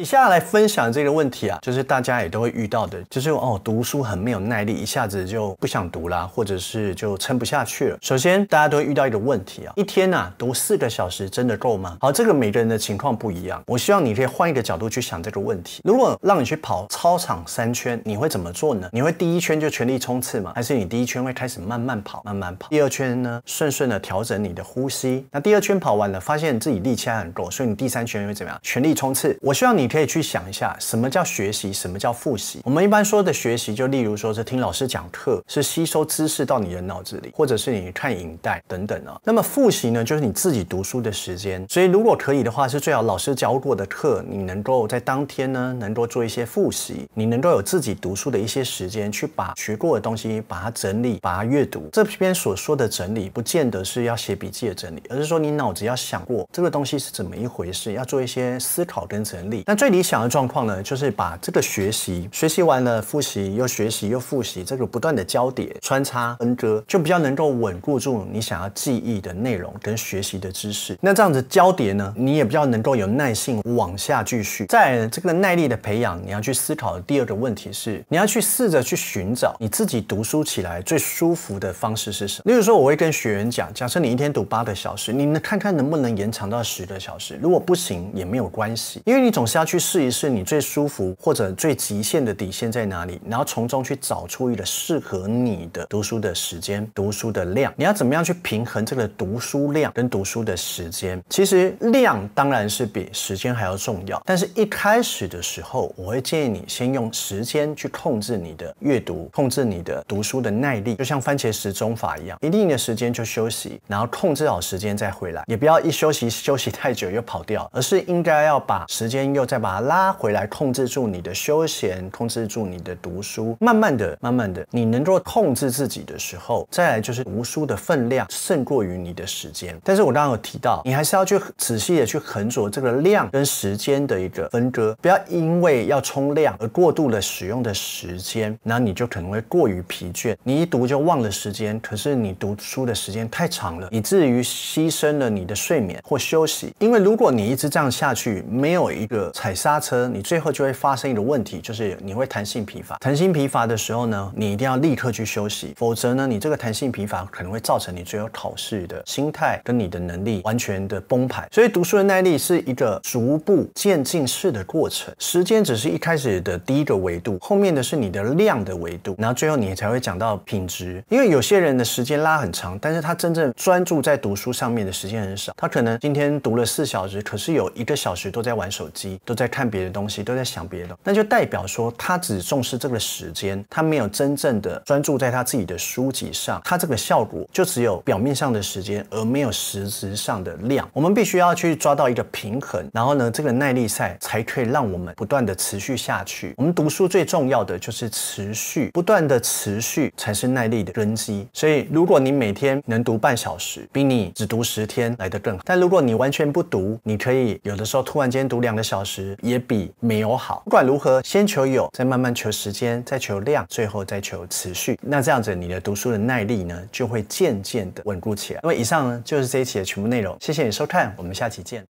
以下来分享这个问题啊，就是大家也都会遇到的，就是哦，读书很没有耐力，一下子就不想读啦，或者是就撑不下去了。首先，大家都会遇到一个问题啊，一天啊、读四个小时真的够吗？好，这个每个人的情况不一样。我希望你可以换一个角度去想这个问题。如果让你去跑操场三圈，你会怎么做呢？你会第一圈就全力冲刺吗？还是你第一圈会开始慢慢跑，慢慢跑？第二圈呢，顺顺的调整你的呼吸。那第二圈跑完了，发现自己力气还很够，所以你第三圈会怎么样？全力冲刺。我希望你。可以去想一下，什么叫学习，什么叫复习？我们一般说的学习，就例如说是听老师讲课，是吸收知识到你的脑子里，或者是你看影带等等啊。那么复习呢，就是你自己读书的时间。所以如果可以的话，是最好老师教过的课，你能够在当天呢，能够做一些复习，你能够有自己读书的一些时间，去把学过的东西，把它整理，把它阅读。这篇所说的整理，不见得是要写笔记的整理，而是说你脑子要想过这个东西是怎么一回事，要做一些思考跟整理。那最理想的状况呢，就是把这个学习、学习完了复习，又学习又复习，这个不断的交叠、穿插、分割，就比较能够稳固住你想要记忆的内容跟学习的知识。那这样子交叠呢，你也比较能够有耐性往下继续。在这个耐力的培养，你要去思考的第二个问题是，你要去试着去寻找你自己读书起来最舒服的方式是什么。例如说，我会跟学员讲，假设你一天读八个小时，你能看看能不能延长到十个小时？如果不行也没有关系，因为你总是要。要去试一试，你最舒服或者最极限的底线在哪里？然后从中去找出一个适合你的读书的时间、读书的量。你要怎么样去平衡这个读书量跟读书的时间？其实量当然是比时间还要重要，但是一开始的时候，我会建议你先用时间去控制你的阅读，控制你的读书的耐力，就像番茄时钟法一样，一定的时间就休息，然后控制好时间再回来，也不要一休息休息太久又跑掉，而是应该要把时间又。再把它拉回来，控制住你的休闲，控制住你的读书，慢慢的，慢慢的，你能够控制自己的时候，再来就是读书的分量胜过于你的时间。但是我刚刚有提到，你还是要去仔细的去横着这个量跟时间的一个分割，不要因为要冲量而过度了使用的时间，那你就可能会过于疲倦，你一读就忘了时间，可是你读书的时间太长了，以至于牺牲了你的睡眠或休息。因为如果你一直这样下去，没有一个。踩刹车，你最后就会发生一个问题，就是你会弹性疲乏。弹性疲乏的时候呢，你一定要立刻去休息，否则呢，你这个弹性疲乏可能会造成你最后考试的心态跟你的能力完全的崩盘。所以，读书的耐力是一个逐步渐进式的过程。时间只是一开始的第一个维度，后面的是你的量的维度，然后最后你才会讲到品质。因为有些人的时间拉很长，但是他真正专注在读书上面的时间很少。他可能今天读了四小时，可是有一个小时都在玩手机。都在看别的东西，都在想别的，那就代表说他只重视这个时间，他没有真正的专注在他自己的书籍上。他这个效果就只有表面上的时间，而没有实质上的量。我们必须要去抓到一个平衡，然后呢，这个耐力赛才可以让我们不断的持续下去。我们读书最重要的就是持续不断的持续，才是耐力的根基。所以，如果你每天能读半小时，比你只读十天来得更好。但如果你完全不读，你可以有的时候突然间读两个小时。也比没有好。不管如何，先求有，再慢慢求时间，再求量，最后再求持续。那这样子，你的读书的耐力呢，就会渐渐的稳固起来。那么以上呢，就是这一期的全部内容。谢谢你收看，我们下期见。